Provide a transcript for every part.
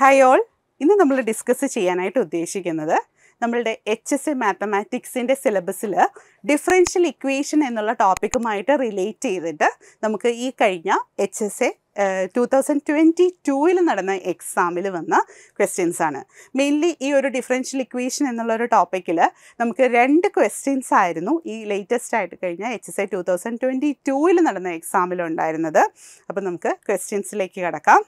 Hi all ഇന്ന് നമ്മൾ discuss ചെയ്യാനായിട്ട് ഉദ്ദേശിക്കുന്നത് നമ്മളുടെ എച്ച് എസ് സി മാത്തമാറ്റിക്സിൻ്റെ സിലബസിൽ ഡിഫറൻഷ്യൽ ഇക്വേഷൻ എന്നുള്ള ടോപ്പിക്കുമായിട്ട് റിലേറ്റ് ചെയ്തിട്ട് നമുക്ക് ഈ കഴിഞ്ഞ H S A two thousand twenty ടൂവിൽ നടന്ന എക്സാമിൽ വന്ന ക്വസ്റ്റ്യൻസ് ആണ് മെയിൻലി ഈ ഒരു ഡിഫറൻഷ്യൽ ഇക്വേഷൻ എന്നുള്ള ഒരു ടോപ്പിക്കിൽ നമുക്ക് രണ്ട് ക്വസ്റ്റ്യൻസ് ആയിരുന്നു ഈ ലേറ്റസ്റ്റ് ആയിട്ട് കഴിഞ്ഞ H S A two thousand twenty ടൂവിൽ നടന്ന എക്സാമിലുണ്ടായിരുന്നത് അപ്പോൾ നമുക്ക് ക്വസ്റ്റ്യൻസിലേക്ക് കടക്കാം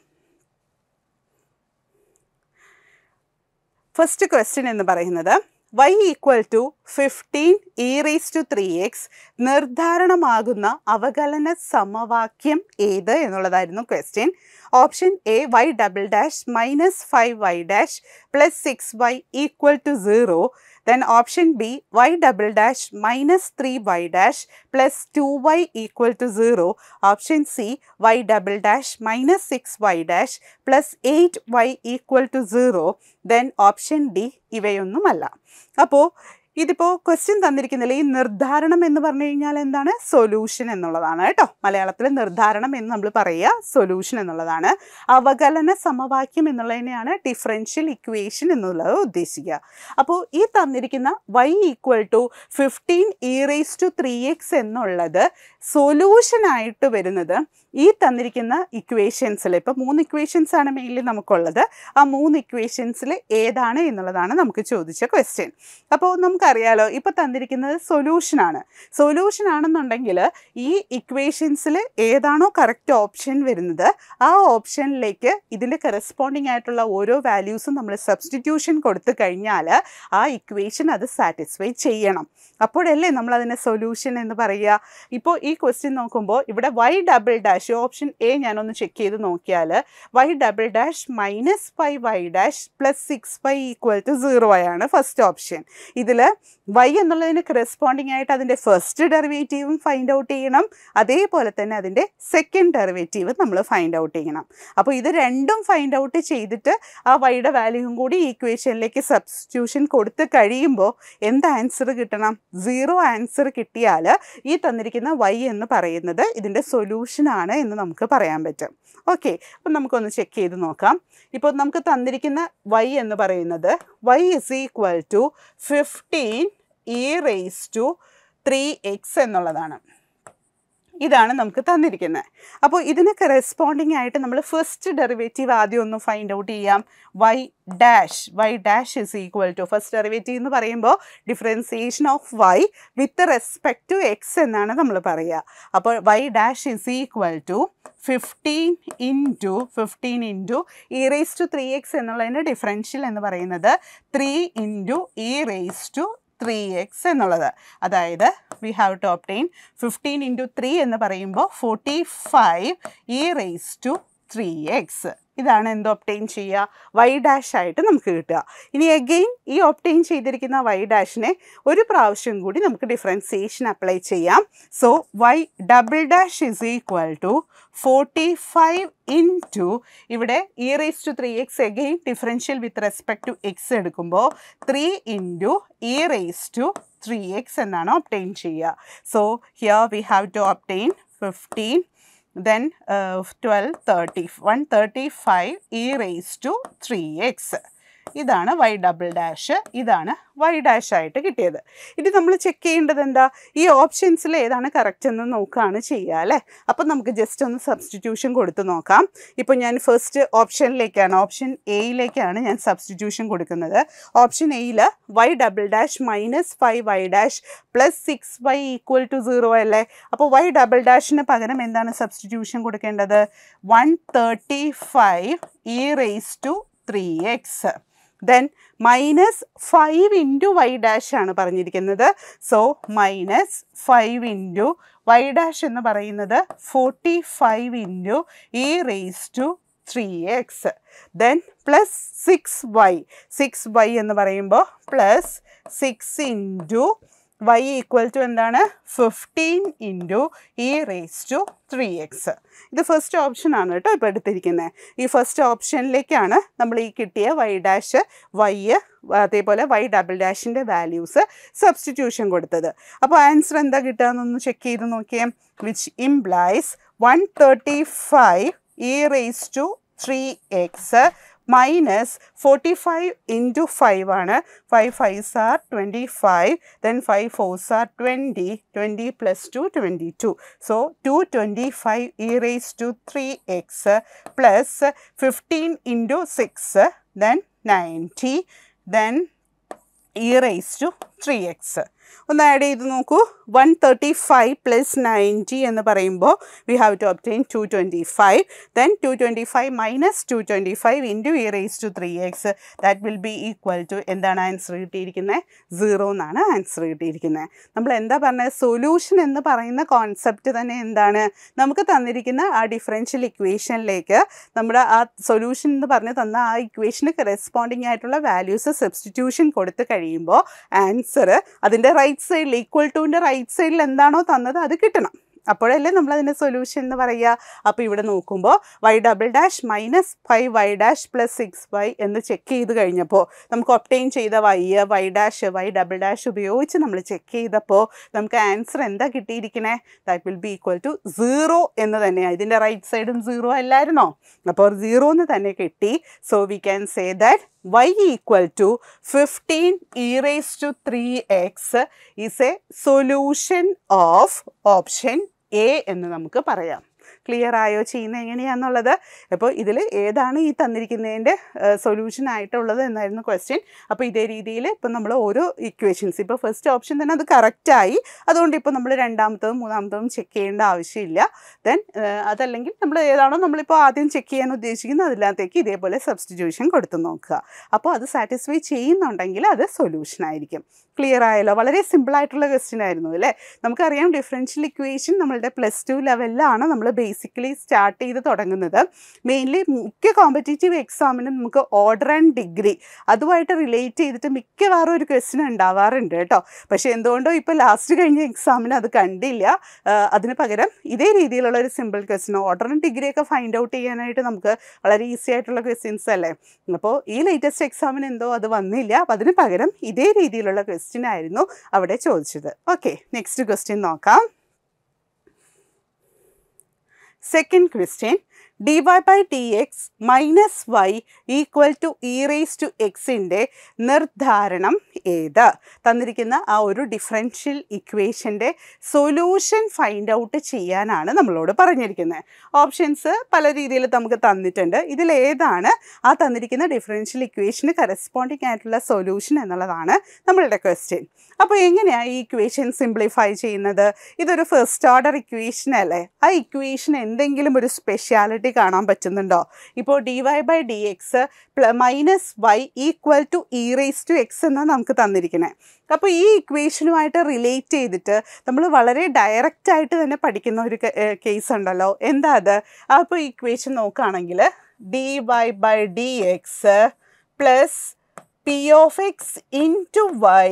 ഫസ്റ്റ് ക്വസ്റ്റ്യൻ എന്ന് പറയുന്നത് y equal to fifteen e raise to three x നിർദ്ധാരണമാകുന്ന അവകലന സമവാക്യം ഏത് എന്നുള്ളതായിരുന്നു question option A y double dash minus five y dash plus six y equal to zero Then option B, y double dash minus 3y dash plus 2y equal to 0. Option C, y double dash minus 6y dash plus 8y equal to 0. Then option D, ഇവയൊന്നുമല്ല അപ്പോൾ ഇതിപ്പോൾ question തന്നിരിക്കുന്നില്ല ഈ നിർദ്ധാരണം എന്ന് പറഞ്ഞു കഴിഞ്ഞാൽ എന്താണ് solution എന്നുള്ളതാണ് കേട്ടോ മലയാളത്തിൽ നിർദ്ധാരണം എന്ന് നമ്മൾ പറയുക സൊല്യൂഷൻ എന്നുള്ളതാണ് അവകലന സമവാക്യം എന്നുള്ളതിനെയാണ് ഡിഫറൻഷ്യൽ ഇക്വേഷൻ എന്നുള്ളത് ഉദ്ദേശിക്കുക അപ്പോൾ ഈ തന്നിരിക്കുന്ന y equal to fifteen e raise to three x എന്നുള്ളത് സൊല്യൂഷനായിട്ട് വരുന്നത് ഈ തന്നിരിക്കുന്ന ഇക്വേഷൻസിൽ ഇപ്പോൾ മൂന്ന് ഇക്വേഷൻസ് ആണ് മെയിൻലി നമുക്കുള്ളത് ആ മൂന്ന് ഇക്വേഷൻസിൽ ഏതാണ് എന്നുള്ളതാണ് നമുക്ക് ചോദിച്ച ക്വസ്റ്റ്യൻ അപ്പോൾ നമുക്ക് നമുക്കറിയാലോ ഇപ്പോൾ തന്നിരിക്കുന്നത് സൊല്യൂഷനാണ് സൊല്യൂഷൻ ആണെന്നുണ്ടെങ്കിൽ ഈ ഇക്വേഷൻസിൽ ഏതാണോ കറക്റ്റ് ഓപ്ഷൻ വരുന്നത് ആ ഓപ്ഷനിലേക്ക് ഇതിൻ്റെ കറസ്പോണ്ടിങ് ആയിട്ടുള്ള ഓരോ വാല്യൂസും നമ്മൾ സബ്സ്റ്റിറ്റ്യൂഷൻ കൊടുത്തു കഴിഞ്ഞാൽ ആ ഇക്വേഷൻ അത് സാറ്റിസ്ഫൈ ചെയ്യണം അപ്പോഴല്ലേ നമ്മൾ അതിനെ സൊല്യൂഷൻ എന്ന് പറയുക ഇപ്പോൾ ഈ ക്വസ്റ്റ്യൻ നോക്കുമ്പോൾ ഇവിടെ y double dash option A ഞാനൊന്ന് ചെക്ക് ചെയ്ത് നോക്കിയാൽ y double dash minus five y dash plus six five equal to zero ആണ് ഫസ്റ്റ് ഓപ്ഷൻ ഇതിൽ വൈ എന്നുള്ളതിന് കറസ്പോണ്ടിങ് ആയിട്ട് അതിൻ്റെ ഫസ്റ്റ് ഡെറിവേറ്റീവും ഫൈൻഡ് ഔട്ട് ചെയ്യണം അതേപോലെ തന്നെ അതിൻ്റെ സെക്കൻഡ് ഡെറിവേറ്റീവ് നമ്മൾ ഫൈൻഡ് ഔട്ട് ചെയ്യണം അപ്പോൾ ഇത് രണ്ടും ഫൈൻഡ് ഔട്ട് ചെയ്തിട്ട് ആ വൈയുടെ വാല്യൂവും കൂടി ഈക്വേഷനിലേക്ക് സബ്സ്റ്റിറ്റ്യൂഷൻ കൊടുത്ത് കഴിയുമ്പോൾ എന്ത് ആൻസർ കിട്ടണം സീറോ ആൻസർ കിട്ടിയാൽ ഈ തന്നിരിക്കുന്ന വൈ എന്ന് പറയുന്നത് ഇതിൻ്റെ സൊല്യൂഷനാണ് എന്ന് നമുക്ക് പറയാൻ പറ്റും ഓക്കെ അപ്പം നമുക്കൊന്ന് ചെക്ക് ചെയ്ത് നോക്കാം ഇപ്പോൾ നമുക്ക് തന്നിരിക്കുന്ന വൈ എന്ന് പറയുന്നത് y is equal to fifty fifteen e raise to three x എന്നുള്ളതാണ് ഇതാണ് നമുക്ക് തന്നിരിക്കുന്നത് അപ്പോൾ ഇതിനൊക്കെ റെസ്പോണ്ടിങ് ആയിട്ട് നമ്മൾ ഫസ്റ്റ് ഡെറിവേറ്റീവ് ആദ്യം ഒന്ന് ഫൈൻഡ് ഔട്ട് ചെയ്യാം y dash y dash is equal to first derivative എന്ന് പറയുമ്പോൾ differentiation of y with respect to x എന്നാണ് നമ്മൾ പറയുക അപ്പോൾ y dash is equal to fifteen into fifteen into e raise to three x എന്നുള്ളതിൻ്റെ differential എന്ന് പറയുന്നത് three into e raise to three x എന്നുള്ളത് അതായത് we have to obtain fifteen into three എന്ന് പറയുമ്പോൾ forty five e raise to three x ഇതാണ് എന്ത് obtain ചെയ്യുക വൈ ഡാഷ് ആയിട്ട് നമുക്ക് കിട്ടുക ഇനി അഗെയിൻ ഈ ഒപ്റ്റെയിൻ ചെയ്തിരിക്കുന്ന വൈ ഡാഷിനെ ഒരു പ്രാവശ്യം കൂടി നമുക്ക് ഡിഫറൻസിയേഷൻ അപ്ലൈ ചെയ്യാം so y double dash is equal to forty five into ഇവിടെ e raise to three x again differential with respect to x എടുക്കുമ്പോൾ three to e raise to three x എന്നാണ് obtain ചെയ്യുക so here we have to obtain fifteen then uh, 12, 30, 135 e raised to 3x. ഇതാണ് y double dash ഇതാണ് y dash ആയിട്ട് കിട്ടിയത് ഇനി നമ്മൾ check ചെയ്യേണ്ടത് എന്താ ഈ ഓപ്ഷൻസിൽ ഏതാണ് കറക്റ്റ് എന്ന് നോക്കുകയാണ് ചെയ്യുക അല്ലേ അപ്പം നമുക്ക് ജസ്റ്റ് ഒന്ന് സബ്സ്റ്റിറ്റ്യൂഷൻ കൊടുത്ത് നോക്കാം ഇപ്പം ഞാൻ ഫസ്റ്റ് ഓപ്ഷനിലേക്കാണ് ഓപ്ഷൻ എയിലേക്കാണ് ഞാൻ സബ്സ്റ്റിറ്റ്യൂഷൻ കൊടുക്കുന്നത് ഓപ്ഷൻ എയിൽ y double dash minus five y dash plus six y equal to zero അല്ലേ അപ്പോൾ വൈ ഡബിൾ ഡാഷിന് പകരം എന്താണ് സബ്സ്റ്റിറ്റ്യൂഷൻ കൊടുക്കേണ്ടത് one thirty five e raise to three x then minus five into y dash ആണ് പറഞ്ഞിരിക്കുന്നത് so minus five into y dash എന്ന് പറയുന്നത് forty five into e raise to three x then plus six y six y എന്ന് പറയുമ്പോൾ plus six into Y equal to എന്താണ് fifteen into e raise to three x ഇത് first option ആണ് കേട്ടോ ഇപ്പോൾ എടുത്തിരിക്കുന്നത് ഈ ഫസ്റ്റ് ഓപ്ഷനിലേക്കാണ് നമ്മൾ ഈ കിട്ടിയ വൈ ഡാഷ് വൈ അതേപോലെ വൈ ഡബിൾ ഡാഷിൻ്റെ വാല്യൂസ് സബ്സ്റ്റിറ്റ്യൂഷൻ കൊടുത്തത് അപ്പോൾ ആൻസർ എന്താ കിട്ടുകയെന്നൊന്ന് ചെക്ക് ചെയ്ത് നോക്കിയാൽ which implies one thirty five e raise to three x minus 45 into 5 ana 5 5s are 25 then 5 4s are 20 20 plus 2 22 so 225 e raised to 3x plus 15 into 6 then 90 then e raised to 3x ഒന്ന് add ചെയ്ത് നോക്കൂ one thirty five plus ninety എന്ന് പറയുമ്പോൾ we have to obtain two twenty five then two twenty five minus two twenty five into e raise to three x that will be equal to എന്താണ് answer കിട്ടിയിരിക്കുന്നത് zero എന്നാണ് answer കിട്ടിയിരിക്കുന്നത് നമ്മൾ എന്താ പറഞ്ഞത് solution എന്ന് പറയുന്ന കോൺസെപ്റ്റ് തന്നെ എന്താണ് നമുക്ക് തന്നിരിക്കുന്ന ആ ഡിഫറൻഷ്യൽ ഇക്വേഷനിലേക്ക് നമ്മുടെ ആ സൊല്യൂഷൻ എന്ന് പറഞ്ഞ് തന്ന ആ ഇക്വേഷന് കറസ്പോണ്ടിങ് ആയിട്ടുള്ള വാല്യൂസ് സബ്സ്റ്റിറ്റ്യൂഷൻ കൊടുത്തു കഴിയുമ്പോൾ ആൻസർ അതിൻ്റെ റൈറ്റ് സൈഡിൽ ഈക്വൽ ടുവിൻ്റെ റൈറ്റ് സൈഡിൽ എന്താണോ തന്നത് അത് കിട്ടണം അപ്പോഴല്ലേ നമ്മൾ അതിൻ്റെ സൊല്യൂഷൻ എന്ന് പറയുക അപ്പോൾ ഇവിടെ നോക്കുമ്പോൾ y double dash minus five y dash plus six y എന്ന് ചെക്ക് ചെയ്ത് കഴിഞ്ഞപ്പോൾ നമുക്ക് ഒപ്റ്റെയിൻ ചെയ്ത y y dash y double dash ഉപയോഗിച്ച് നമ്മൾ ചെക്ക് ചെയ്തപ്പോൾ നമുക്ക് ആൻസർ എന്താ കിട്ടിയിരിക്കണേ that will be equal to zero എന്ന് തന്നെയാണ് ഇതിൻ്റെ റൈറ്റ് സൈഡും സീറോ അല്ലായിരുന്നോ അപ്പോൾ സീറോ എന്ന് തന്നെ കിട്ടി so we can say that y equal to 15 e raised to 3x is a solution of option A എന്ന് നമുക്ക് പറയാം ക്ലിയർ ആയോ ചെയ്യുന്നത് എങ്ങനെയാണെന്നുള്ളത് അപ്പോൾ ഇതിൽ ഏതാണ് ഈ തന്നിരിക്കുന്നതിൻ്റെ സൊല്യൂഷൻ ആയിട്ടുള്ളത് എന്നായിരുന്നു ക്വസ്റ്റ്യൻ അപ്പോൾ ഇതേ രീതിയിൽ ഇപ്പം നമ്മൾ ഓരോ ഇക്വേഷൻസ് ഇപ്പോൾ ഫസ്റ്റ് ഓപ്ഷൻ തന്നെ അത് കറക്റ്റായി അതുകൊണ്ട് ഇപ്പോൾ നമ്മൾ രണ്ടാമത്തതും മൂന്നാമത്തതും ചെക്ക് ചെയ്യേണ്ട ആവശ്യമില്ല ദെൻ അതല്ലെങ്കിൽ നമ്മൾ ഏതാണോ നമ്മളിപ്പോൾ ആദ്യം ചെക്ക് ചെയ്യാൻ ഉദ്ദേശിക്കുന്നത് അതില്ലാത്തേക്ക് ഇതേപോലെ സബ്സ്റ്റിറ്റ്യൂഷൻ കൊടുത്ത് നോക്കുക അപ്പോൾ അത് സാറ്റിസ്ഫൈ ചെയ്യുന്നുണ്ടെങ്കിൽ അത് സൊല്യൂഷൻ ആയിരിക്കും ക്ലിയർ ആയല്ലോ വളരെ സിമ്പിളായിട്ടുള്ള ക്വസ്റ്റ്യൻ ആയിരുന്നു അല്ലേ നമുക്കറിയാം ഡിഫറൻഷ്യൽ ഇക്വേഷൻ നമ്മളുടെ പ്ലസ് ടു ലെവലിലാണ് നമ്മൾ ബേസിക്കലി സ്റ്റാർട്ട് ചെയ്ത് തുടങ്ങുന്നത് മെയിൻലി മിക്ക കോമ്പറ്റേറ്റീവ് എക്സാമിനും നമുക്ക് ഓർഡർ ആൻഡ് ഡിഗ്രി അതുമായിട്ട് റിലേറ്റ് ചെയ്തിട്ട് മിക്കവാറും ഒരു ക്വസ്റ്റ്യൻ ഉണ്ടാവാറുണ്ട് കേട്ടോ പക്ഷേ എന്തുകൊണ്ടോ ഇപ്പോൾ ലാസ്റ്റ് കഴിഞ്ഞ എക്സാമിന് അത് കണ്ടില്ല അതിന് പകരം ഇതേ രീതിയിലുള്ള ഒരു സിമ്പിൾ ക്വസ്റ്റ്യൻ ഓർഡറും ഡിഗ്രിയൊക്കെ ഫൈൻഡ് ഔട്ട് ചെയ്യാനായിട്ട് നമുക്ക് വളരെ ഈസി ആയിട്ടുള്ള ക്വസ്റ്റ്യൻസ് അല്ലേ അപ്പോൾ ഈ ലേറ്റസ്റ്റ് എക്സാമിന് എന്തോ അത് വന്നില്ല അപ്പം അതിന് പകരം ഇതേ രീതിയിലുള്ള ക്വസ്റ്റ്യൻ ക്വസ്റ്റ്യൻ ആയിരുന്നു അവിടെ ചോദിച്ചത് ഓക്കെ നെക്സ്റ്റ് ക്വസ്റ്റ്യൻ നോക്കാം second question d Y by D x minus y equal to e raise to എക്സിൻ്റെ നിർദ്ധാരണം ഏത് തന്നിരിക്കുന്ന ആ ഒരു ഡിഫറൻഷ്യൽ ഇക്വേഷൻ്റെ സൊല്യൂഷൻ ഫൈൻഡ് ഔട്ട് ചെയ്യാനാണ് നമ്മളോട് പറഞ്ഞിരിക്കുന്നത് ഓപ്ഷൻസ് പല രീതിയിൽ നമുക്ക് തന്നിട്ടുണ്ട് ഇതിലേതാണ് ആ തന്നിരിക്കുന്ന ഡിഫറൻഷ്യൽ ഇക്വേഷന് കറസ്പോണ്ടിങ് ആയിട്ടുള്ള സൊല്യൂഷൻ എന്നുള്ളതാണ് നമ്മളുടെ ക്വസ്റ്റ്യൻ അപ്പോൾ എങ്ങനെയാണ് ഈ ഇക്വേഷൻ സിംപ്ലിഫൈ ചെയ്യുന്നത് ഇതൊരു ഫസ്റ്റ് ഓർഡർ ഇക്വേഷൻ അല്ലേ ആ ഇക്വേഷൻ എന്തെങ്കിലും ഒരു സ്പെഷ്യാലിറ്റി എളുപ്പത്തിൽ കാണാൻ പറ്റുന്നുണ്ടോ ഇപ്പോൾ d Y by D x minus y equal to e raise to x എന്നാണ് നമുക്ക് തന്നിരിക്കുന്നത് അപ്പോൾ ഈ ഇക്വേഷനുമായിട്ട് റിലേറ്റ് ചെയ്തിട്ട് നമ്മൾ വളരെ ഡയറക്റ്റ് ആയിട്ട് തന്നെ പഠിക്കുന്ന ഒരു കേസ് ഉണ്ടല്ലോ എന്താ അത് അപ്പോൾ ഇക്വേഷൻ നോക്കുകയാണെങ്കിൽ D Y by D X plus P of X into Y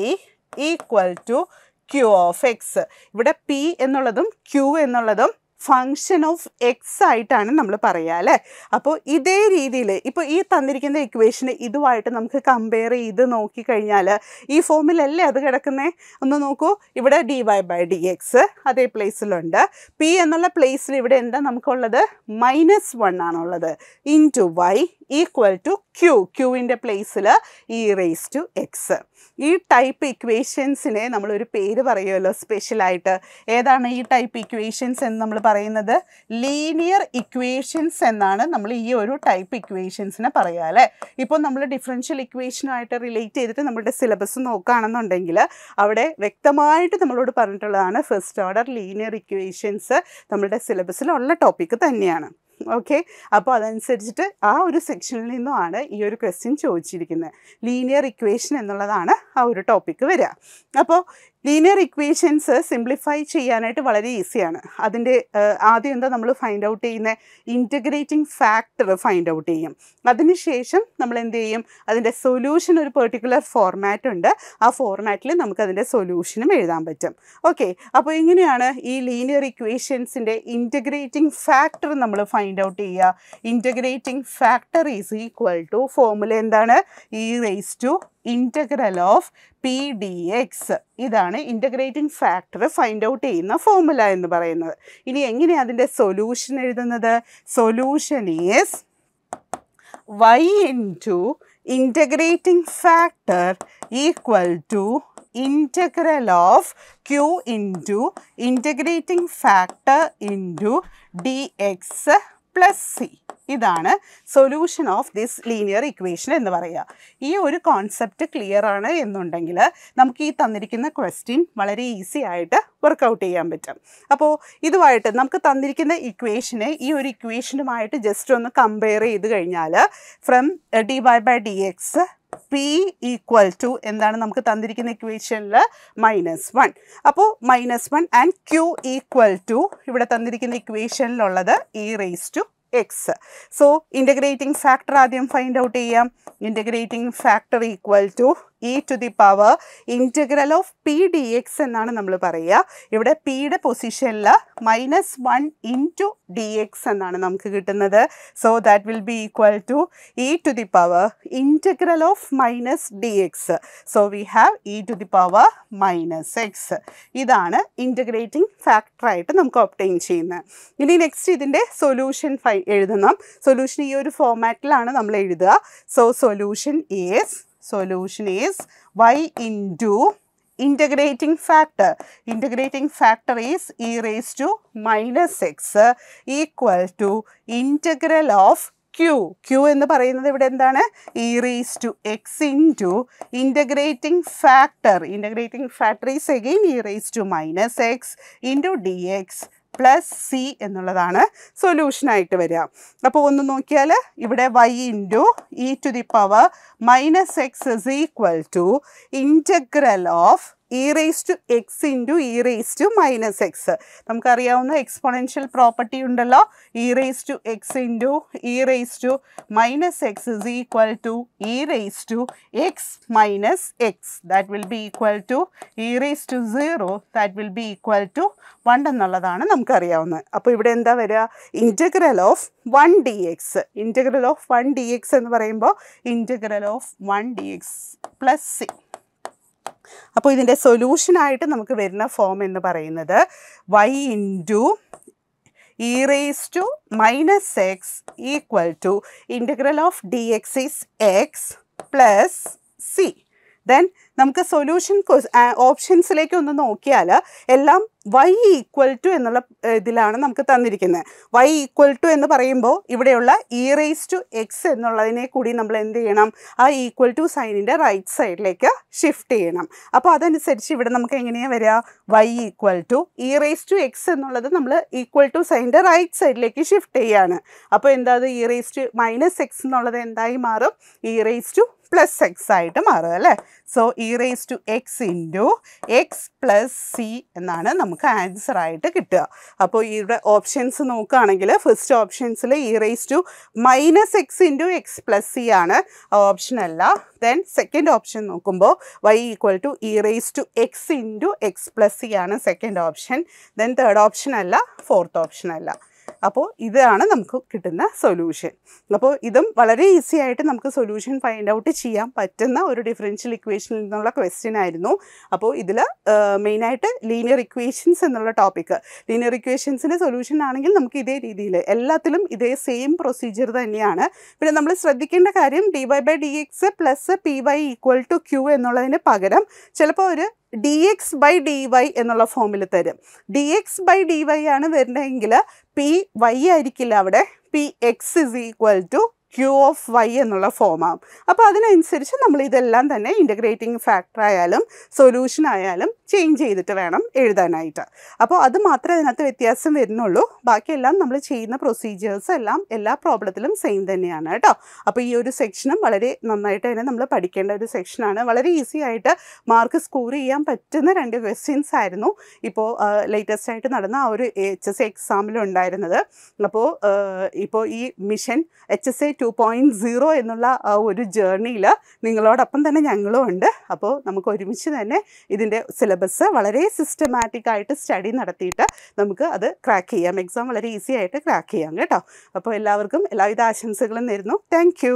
equal to Q of X ഇവിടെ പി എന്നുള്ളതും ക്യൂ എന്നുള്ളതും ഫങ്ഷൻ ഓഫ് എക്സ് ആയിട്ടാണ് നമ്മൾ പറയുക അല്ലേ അപ്പോൾ ഇതേ രീതിയിൽ ഇപ്പോൾ ഈ തന്നിരിക്കുന്ന ഇക്വേഷന് ഇതുമായിട്ട് നമുക്ക് കമ്പയർ ചെയ്ത് നോക്കിക്കഴിഞ്ഞാൽ ഈ ഫോമിലല്ലേ അത് കിടക്കുന്നേ ഒന്ന് നോക്കൂ ഇവിടെ D Y by D X അതേ പ്ലേസിലുണ്ട് പി എന്നുള്ള പ്ലേസിൽ ഇവിടെ എന്താ നമുക്കുള്ളത് മൈനസ് വൺ ആണുള്ളത് into Y equal to Q ക്യൂവിൻ്റെ പ്ലേസിൽ ഇ റേസ് ടു എക്സ് ഈ ടൈപ്പ് ഇക്വേഷൻസിനെ നമ്മളൊരു പേര് പറയുമല്ലോ സ്പെഷ്യലായിട്ട് ഏതാണ് ഈ ടൈപ്പ് ഇക്വേഷൻസ് എന്ന് നമ്മൾ പറയുന്നത് ലീനിയർ ഇക്വേഷൻസ് എന്നാണ് നമ്മൾ ഈ ഒരു ടൈപ്പ് ഇക്വേഷൻസിനെ പറയുക അല്ലേ ഇപ്പോൾ നമ്മൾ ഡിഫറൻഷ്യൽ ഇക്വേഷനുമായിട്ട് റിലേറ്റ് ചെയ്തിട്ട് നമ്മുടെ സിലബസ് നോക്കുകയാണെന്നുണ്ടെങ്കിൽ അവിടെ വ്യക്തമായിട്ട് നമ്മളോട് പറഞ്ഞിട്ടുള്ളതാണ് ഫസ്റ്റ് ഓർഡർ ലീനിയർ ഇക്വേഷൻസ് നമ്മുടെ സിലബസിലുള്ള ടോപ്പിക്ക് തന്നെയാണ് ഓക്കെ അപ്പോൾ അതനുസരിച്ചിട്ട് ആ ഒരു സെക്ഷനിൽ നിന്നുമാണ് ഈ ഒരു ക്വസ്റ്റ്യൻ ചോദിച്ചിരിക്കുന്നത് ലീനിയർ ഇക്വേഷൻ എന്നുള്ളതാണ് ആ ഒരു ടോപ്പിക്ക് വരിക അപ്പോൾ ലീനിയർ ഇക്വേഷൻസ് സിംപ്ലിഫൈ ചെയ്യാനായിട്ട് വളരെ ഈസിയാണ് അതിൻ്റെ ആദ്യം എന്താ നമ്മൾ ഫൈൻഡ് ഔട്ട് ചെയ്യുന്ന ഇൻറ്റഗ്രേറ്റിംഗ് ഫാക്ടർ ഫൈൻഡ് ഔട്ട് ചെയ്യും അതിനുശേഷം നമ്മൾ എന്ത് ചെയ്യും അതിൻ്റെ സൊല്യൂഷൻ ഒരു പെർട്ടിക്കുലർ ഫോർമാറ്റ് ഉണ്ട് ആ ഫോർമാറ്റിൽ നമുക്കതിൻ്റെ സൊല്യൂഷനും എഴുതാൻ പറ്റും ഓക്കെ അപ്പോൾ എങ്ങനെയാണ് ഈ ലീനിയർ ഇക്വേഷൻസിൻ്റെ ഇൻറ്റഗ്രേറ്റിംഗ് ഫാക്ടർ നമ്മൾ ഫൈൻഡ് ഔട്ട് ചെയ്യുക integrating factor is equal to formula എന്താണ് ഈ raise to integral of P D X ഇതാണ് ഇൻറ്റഗ്രേറ്റിംഗ് ഫാക്ടർ ഫൈൻഡ് ഔട്ട് ചെയ്യുന്ന ഫോർമുല എന്ന് പറയുന്നത് ഇനി എങ്ങനെയാണ് അതിൻ്റെ സൊല്യൂഷൻ എഴുതുന്നത് solution is Y into integrating factor equal to integral of Q into integrating factor in to D X plus C ഇതാണ് solution of this linear equation എന്ന് പറയുക ഈ ഒരു കോൺസെപ്റ്റ് ക്ലിയർ ആണ് എന്നുണ്ടെങ്കിൽ നമുക്ക് ഈ തന്നിരിക്കുന്ന ക്വസ്റ്റ്യൻ വളരെ ഈസി ആയിട്ട് വർക്കൗട്ട് ചെയ്യാൻ പറ്റും അപ്പോൾ ഇതുമായിട്ട് നമുക്ക് തന്നിരിക്കുന്ന ഇക്വേഷനെ ഈ ഒരു ഇക്വേഷനുമായിട്ട് ജസ്റ്റ് ഒന്ന് കമ്പയർ ചെയ്ത് കഴിഞ്ഞാൽ from d Y by D x p equal to എന്താണ് നമുക്ക് തന്നിരിക്കുന്ന ഇക്വേഷനിൽ മൈനസ് വൺ അപ്പോൾ minus one and q equal to ഇവിടെ തന്നിരിക്കുന്ന ഇക്വേഷനിലുള്ളത് e raise to x. So, integrating factor ആദ്യം find out ചെയ്യാം. integrating factor equal to e to the power integral of P D X എന്നാണ് നമ്മൾ പറയുക ഇവിടെ പിയുടെ പൊസിഷനിൽ minus one into to D X എന്നാണ് നമുക്ക് കിട്ടുന്നത് so that will be equal to e to the power integral of minus d x so we have e to the power minus x ഇതാണ് ഇൻറ്റഗ്രേറ്റിംഗ് ഫാക്ടറായിട്ട് നമുക്ക് obtain ചെയ്യുന്നത് ഇനി next ഇതിൻ്റെ solution phi എഴുതണം സൊല്യൂഷൻ ഈ ഒരു ഫോർമാറ്റിലാണ് നമ്മൾ എഴുതുക so solution is solution is y into integrating factor. Integrating factor is e raised to minus x equal to integral of Q Q എന്ന് പറയുന്നത് ഇവിടെ എന്താണ് e raise to X into integrating factor integrating factor is again e raise to minus X in to D X plus C എന്നുള്ളതാണ് സൊല്യൂഷനായിട്ട് വരിക അപ്പോൾ ഒന്ന് നോക്കിയാൽ ഇവിടെ Y into e to the power minus X is equal to integral of e raise to X into e raise to minus X നമുക്കറിയാവുന്ന exponential property ഉണ്ടല്ലോ e raise to X into e raise to minus X is equal to e raise to x minus x that will be equal to e raise to zero that will be equal to one എന്നുള്ളതാണ് നമുക്കറിയാവുന്നത് അപ്പോൾ ഇവിടെ എന്താ വരിക integral of one d x integral of one d x എന്ന് പറയുമ്പോൾ integral of one d X plus c അപ്പോൾ ഇതിൻ്റെ സൊല്യൂഷനായിട്ട് നമുക്ക് വരുന്ന ഫോം എന്ന് പറയുന്നത് y into e raise to minus X equal to integral of d x is x plus c then നമുക്ക് സൊല്യൂഷൻ ഓപ്ഷൻസിലേക്ക് ഒന്ന് നോക്കിയാൽ എല്ലാം വൈ ഈക്വൽ ടു എന്നുള്ള ഇതിലാണ് നമുക്ക് തന്നിരിക്കുന്നത് വൈ ഈക്വൽ ടു എന്ന് പറയുമ്പോൾ ഇവിടെയുള്ള ഇ റേസ് ടു എക്സ് എന്നുള്ളതിനെ കൂടി നമ്മൾ എന്ത് ചെയ്യണം ആ ഈക്വൽ ടു സൈനിൻ്റെ റൈറ്റ് സൈഡിലേക്ക് ഷിഫ്റ്റ് ചെയ്യണം അപ്പോൾ അതനുസരിച്ച് ഇവിടെ നമുക്ക് എങ്ങനെയാണ് വരിക y equal to e raise to x എന്നുള്ളത് നമ്മൾ ഈക്വൽ ടു സൈനിൻ്റെ റൈറ്റ് സൈഡിലേക്ക് ഷിഫ്റ്റ് ചെയ്യാണ് അപ്പോൾ എന്താ അത് e raise to minus x എന്നുള്ളത് എന്തായി മാറും e raise to plus x ആയിട്ട് മാറുക അല്ലേ so e raise to X into x plus c എന്നാണ് നമുക്ക് ആൻസർ ആയിട്ട് കിട്ടുക അപ്പോൾ ഇവിടെ ഓപ്ഷൻസ് നോക്കുകയാണെങ്കിൽ ഫസ്റ്റ് ഓപ്ഷൻസിൽ e raise to minus x into x plus c ആണ് ഓപ്ഷൻ അല്ല ദെൻ സെക്കൻഡ് ഓപ്ഷൻ നോക്കുമ്പോൾ y equal to e raise to X into x plus c ആണ് second option then third option അല്ല fourth option അല്ല അപ്പോൾ ഇതാണ് നമുക്ക് കിട്ടുന്ന സൊല്യൂഷൻ അപ്പോൾ ഇതും വളരെ ഈസി ആയിട്ട് നമുക്ക് സൊല്യൂഷൻ ഫൈൻഡ് ഔട്ട് ചെയ്യാൻ പറ്റുന്ന ഒരു ഡിഫറൻഷ്യൽ ഇക്വേഷനിൽ നിന്നുള്ള ക്വസ്റ്റ്യൻ ആയിരുന്നു അപ്പോൾ ഇതിൽ മെയിനായിട്ട് ലീനിയർ ഇക്വേഷൻസ് എന്നുള്ള ടോപ്പിക്ക് ലീനിയർ ഇക്വേഷൻസിൻ്റെ സൊല്യൂഷൻ ആണെങ്കിൽ നമുക്ക് ഇതേ രീതിയിൽ എല്ലാത്തിലും ഇതേ സെയിം പ്രൊസീജിയർ തന്നെയാണ് പിന്നെ നമ്മൾ ശ്രദ്ധിക്കേണ്ട കാര്യം d Y by D X plus p y equal to q എന്നുള്ളതിന് പകരം ചിലപ്പോൾ ഒരു d x by d y എന്നുള്ള ഫോമിൽ തരും d x by d y ആണ് വരുന്നതെങ്കിൽ പി വൈ ആയിരിക്കില്ല അവിടെ p x is equal to Q of y എന്നുള്ള ഫോമാകും അപ്പോൾ അതിനനുസരിച്ച് നമ്മൾ ഇതെല്ലാം തന്നെ ഇൻ്റഗ്രേറ്റിംഗ് ഫാക്ടർ ആയാലും സൊല്യൂഷൻ ആയാലും ചേഞ്ച് ചെയ്തിട്ട് വേണം എഴുതാനായിട്ട് അപ്പോൾ അത് മാത്രമേ അതിനകത്ത് വ്യത്യാസം വരുന്നുള്ളൂ ബാക്കിയെല്ലാം നമ്മൾ ചെയ്യുന്ന പ്രൊസീജിയേഴ്സ് എല്ലാം എല്ലാ പ്രോബ്ലത്തിലും സെയിം തന്നെയാണ് കേട്ടോ അപ്പോൾ ഈ ഒരു സെക്ഷനും വളരെ നന്നായിട്ട് തന്നെ നമ്മൾ പഠിക്കേണ്ട ഒരു സെക്ഷനാണ് വളരെ ഈസി ആയിട്ട് മാർക്ക് സ്കോർ ചെയ്യാൻ പറ്റുന്ന രണ്ട് ക്വസ്റ്റ്യൻസ് ആയിരുന്നു ഇപ്പോൾ ലേറ്റസ്റ്റ് ആയിട്ട് നടന്ന ആ ഒരു എച്ച് എസ് എക്സാമിലുണ്ടായിരുന്നത് അപ്പോൾ ഇപ്പോൾ ഈ mission H S A two point zero എന്നുള്ള ആ ഒരു ജേർണിയിൽ നിങ്ങളോടൊപ്പം തന്നെ ഞങ്ങളും ഉണ്ട് അപ്പോൾ നമുക്ക് ഒരുമിച്ച് തന്നെ ഇതിൻ്റെ സിലബസ് വളരെ സിസ്റ്റമാറ്റിക് ആയിട്ട് സ്റ്റഡി നടത്തിയിട്ട് നമുക്ക് അത് ക്രാക്ക് ചെയ്യാം എക്സാം വളരെ ഈസി ആയിട്ട് ക്രാക്ക് ചെയ്യാം കേട്ടോ അപ്പോൾ എല്ലാവർക്കും എല്ലാവിധ ആശംസകളും നേരുന്നു താങ്ക്